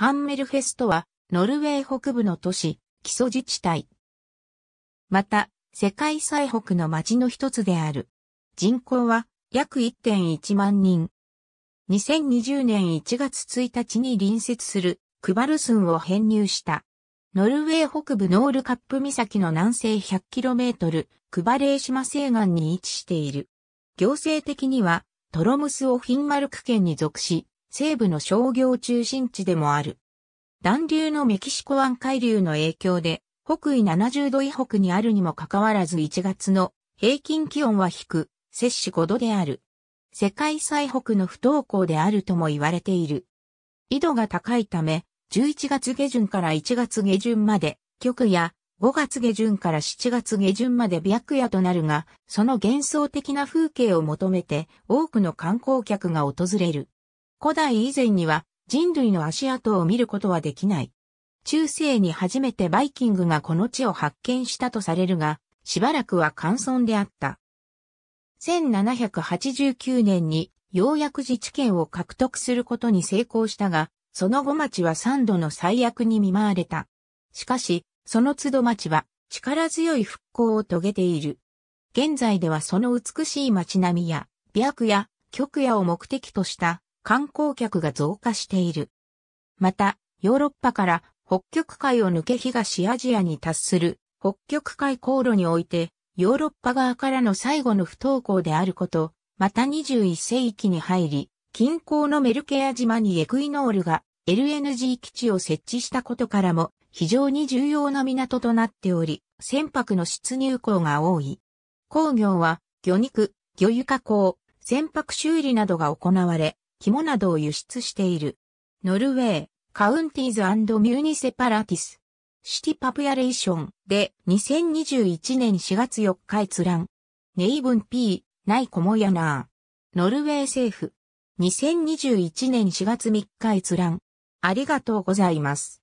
ハンメルフェストは、ノルウェー北部の都市、基礎自治体。また、世界最北の町の一つである。人口は約1.1万人。2020年1月1日に隣接するクバルスンを編入した。ノルウェー北部ノールカップ岬の南西 100km、クバレー島西岸に位置している。行政的にはトロムスオフィンマルク県に属し、西部の商業中心地でもある。暖流のメキシコ湾海流の影響で、北緯70度以北にあるにもかかわらず1月の平均気温は低、摂氏5度である。世界最北の不登校であるとも言われている。緯度が高いため、11月下旬から1月下旬まで、極夜、5月下旬から7月下旬まで白夜となるが、その幻想的な風景を求めて多くの観光客が訪れる。古代以前には人類の足跡を見ることはできない。中世に初めてバイキングがこの地を発見したとされるが、しばらくは乾村であった。1789年にようやく自治権を獲得することに成功したが、その後町は3度の最悪に見舞われた。しかし、その都度町は力強い復興を遂げている。現在ではその美しい町並みや、白夜、極夜を目的とした観光客が増加している。また、ヨーロッパから北極海を抜け東アジアに達する北極海航路において、ヨーロッパ側からの最後の不登校であること、また21世紀に入り、近郊のメルケア島にエクイノールが LNG 基地を設置したことからも非常に重要な港となっており、船舶の出入港が多い。工業は魚肉、魚油加工、船舶修理などが行われ、肝などを輸出している。ノルウェー、カウンティーズミューニセパラティス。シティパプヤレーションで2021年4月4日閲覧。ネイブン P、ナイコモヤナー。ノルウェー政府。2021年4月3日閲覧。ありがとうございます。